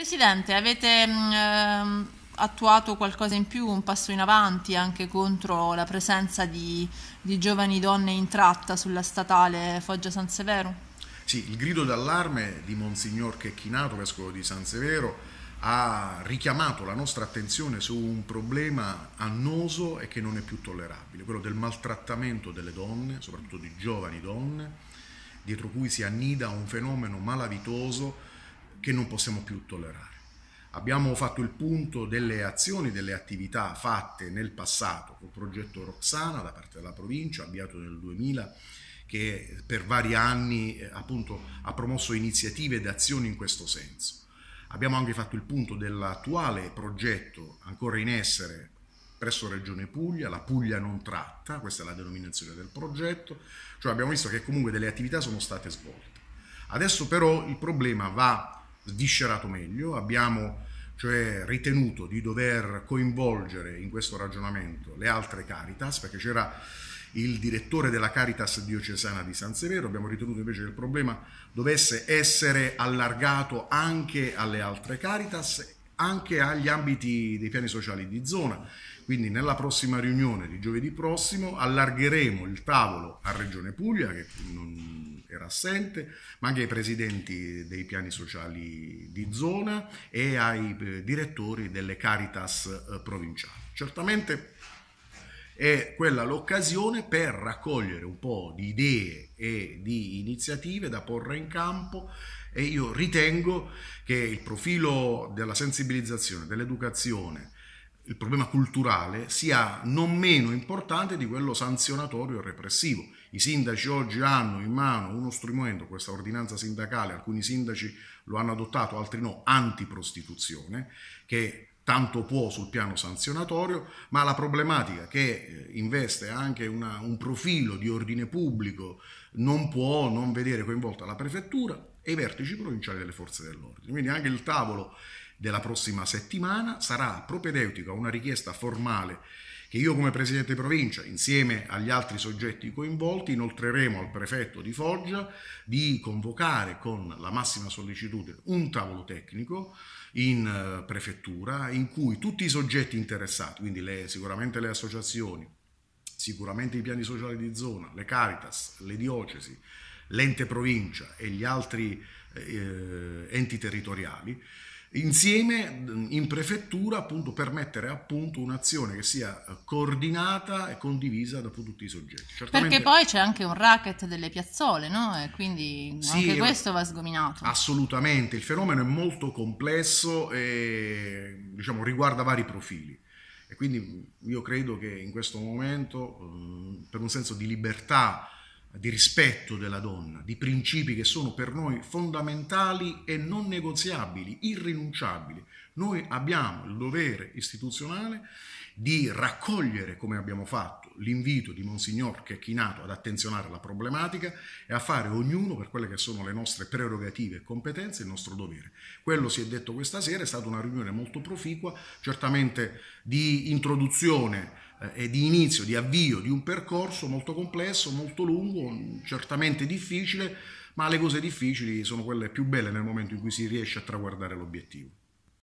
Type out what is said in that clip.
Presidente, avete mh, mm, ehm, attuato qualcosa in più, un passo in avanti anche contro la presenza di, di giovani donne in tratta sulla statale Foggia San Severo? Sì, il grido d'allarme di Monsignor Checchinato, vescovo di San Severo, ha richiamato la nostra attenzione su un problema annoso e che non è più tollerabile, quello del maltrattamento delle donne, soprattutto di giovani donne, dietro cui si annida un fenomeno malavitoso che non possiamo più tollerare. Abbiamo fatto il punto delle azioni, delle attività fatte nel passato col progetto Roxana da parte della provincia, avviato nel 2000, che per vari anni eh, appunto, ha promosso iniziative ed azioni in questo senso. Abbiamo anche fatto il punto dell'attuale progetto ancora in essere presso Regione Puglia, la Puglia non tratta, questa è la denominazione del progetto, cioè abbiamo visto che comunque delle attività sono state svolte. Adesso però il problema va sviscerato meglio, abbiamo cioè ritenuto di dover coinvolgere in questo ragionamento le altre Caritas, perché c'era il direttore della Caritas diocesana di San Severo, abbiamo ritenuto invece che il problema dovesse essere allargato anche alle altre Caritas anche agli ambiti dei piani sociali di zona. Quindi nella prossima riunione di giovedì prossimo allargheremo il tavolo a Regione Puglia, che non era assente, ma anche ai presidenti dei piani sociali di zona e ai eh, direttori delle Caritas eh, provinciali. Certamente è quella l'occasione per raccogliere un po' di idee e di iniziative da porre in campo e io ritengo che il profilo della sensibilizzazione, dell'educazione, il problema culturale sia non meno importante di quello sanzionatorio e repressivo. I sindaci oggi hanno in mano uno strumento, questa ordinanza sindacale, alcuni sindaci lo hanno adottato, altri no, antiprostituzione, che tanto può sul piano sanzionatorio, ma la problematica che eh, investe anche una, un profilo di ordine pubblico non può non vedere coinvolta la prefettura, e i vertici provinciali delle forze dell'ordine. Quindi anche il tavolo della prossima settimana sarà propedeutico a una richiesta formale che io come Presidente di provincia, insieme agli altri soggetti coinvolti, inoltreremo al Prefetto di Foggia di convocare con la massima sollecitudine un tavolo tecnico in eh, prefettura in cui tutti i soggetti interessati, quindi le, sicuramente le associazioni, sicuramente i piani sociali di zona, le Caritas, le diocesi, l'ente provincia e gli altri eh, enti territoriali, insieme in prefettura appunto per mettere a punto un'azione che sia coordinata e condivisa da tutti i soggetti. Certamente... Perché poi c'è anche un racket delle piazzole, no? E quindi sì, anche questo va sgominato. Assolutamente, il fenomeno è molto complesso e diciamo, riguarda vari profili. E quindi io credo che in questo momento, per un senso di libertà, di rispetto della donna, di principi che sono per noi fondamentali e non negoziabili, irrinunciabili, noi abbiamo il dovere istituzionale di raccogliere, come abbiamo fatto, l'invito di Monsignor Checchinato ad attenzionare la problematica e a fare ognuno per quelle che sono le nostre prerogative e competenze il nostro dovere. Quello si è detto questa sera, è stata una riunione molto proficua, certamente di introduzione eh, e di inizio, di avvio di un percorso molto complesso, molto lungo, certamente difficile, ma le cose difficili sono quelle più belle nel momento in cui si riesce a traguardare l'obiettivo.